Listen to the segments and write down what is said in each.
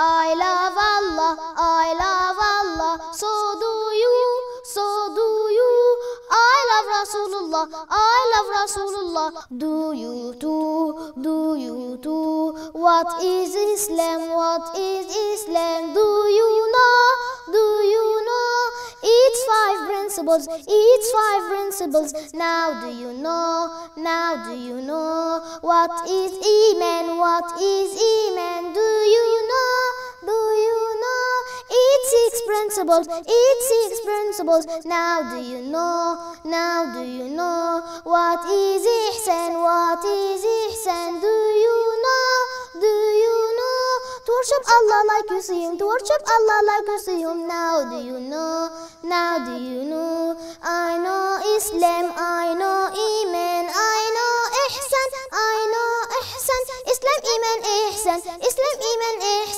I love Allah, I love Allah, so do you, so do you. I love Rasulullah, I love Rasulullah, do you too, do you too. What is Islam, what is Islam, do you know, do you know? It's five principles, it's five principles. Now do you know, now do you know? What is Iman, what is Iman, principles. Each six principles. Now do you know? Now do you know? What is ihsan? What is ihsan? Do you know? Do you know? To worship Allah like you see Him. To worship Allah like you see Him. Now do you know? Now do you know? I know Islam. I know Iman. I know ihsan. I know ihsan. Islam, Iman, ihsan. Islam, Iman, ihsan.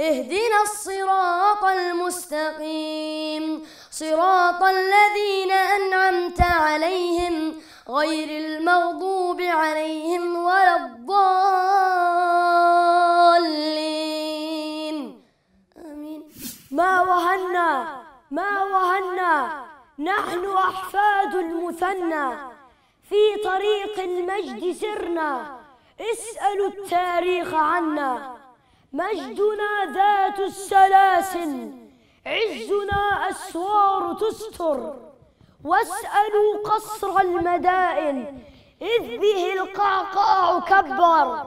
اهدنا الصراط المستقيم صراط الذين أنعمت عليهم غير المغضوب عليهم ولا الضالين آمين ما وهنا ما وهنا نحن أحفاد المثنى في طريق المجد سرنا اسألوا التاريخ عنا مجدنا ذات السلاسل عزنا أسوار تستر واسألوا قصر المدائن إذ به القعقاع كبر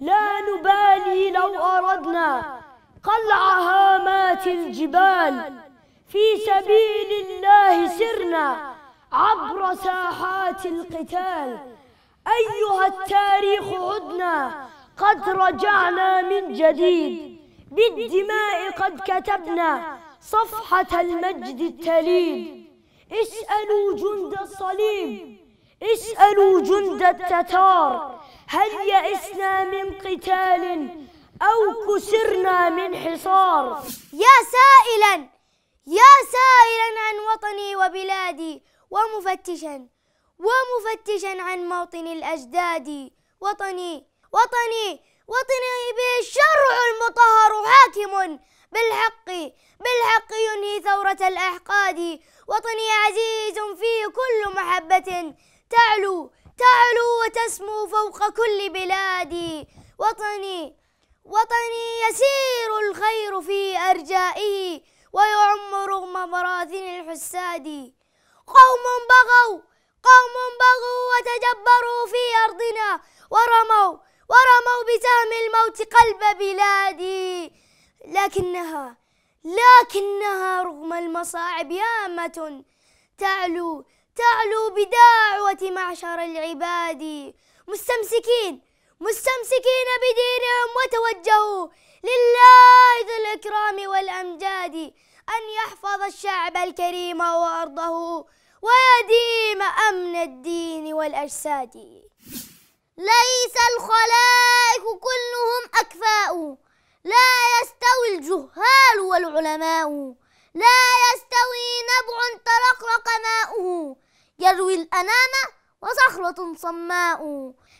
لا نبالي لو أردنا قلع هامات الجبال في سبيل الله سرنا عبر ساحات القتال أيها التاريخ عدنا قد رجعنا من جديد بالدماء قد كتبنا صفحة المجد التليد اسألوا جند الصليب اسألوا جند التتار هل يئسنا من قتال أو كسرنا من حصار يا سائلا يا سائلا عن وطني وبلادي ومفتشا ومفتشا عن موطن الأجداد وطني وطني وطني به الشرع المطهر حاكم بالحق بالحق ينهي ثورة الأحقاد وطني عزيز فيه كل محبة تعلو تعلو وتسمو فوق كل بلادي وطني وطني يسير الخير في أرجائه ويعم رغم مراثن الحساد قوم بغوا قوم بغوا وتجبروا في أرضنا ورموا ورموا بسهم الموت قلب بلادي لكنها لكنها رغم المصاعب يامة تعلو تعلو بدعوة معشر العباد مستمسكين مستمسكين بدينهم وتوجهوا لله ذو الإكرام والأمجاد أن يحفظ الشعب الكريم وأرضه ويديم أمن الدين والأجساد ليس الخلائق كلهم أكفاء لا يستوي الجهال والعلماء لا يستوي نبع ترقرق ماؤه يروي الأنام وصخرة صماء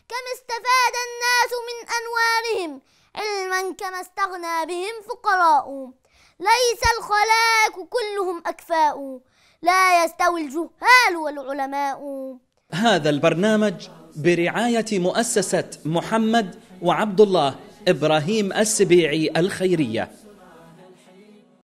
كم استفاد الناس من أنوارهم علما كما استغنى بهم فقراء ليس الخلائق كلهم أكفاء لا يستوي الجهال والعلماء هذا البرنامج برعاية مؤسسة محمد وعبد الله إبراهيم السبيعي الخيرية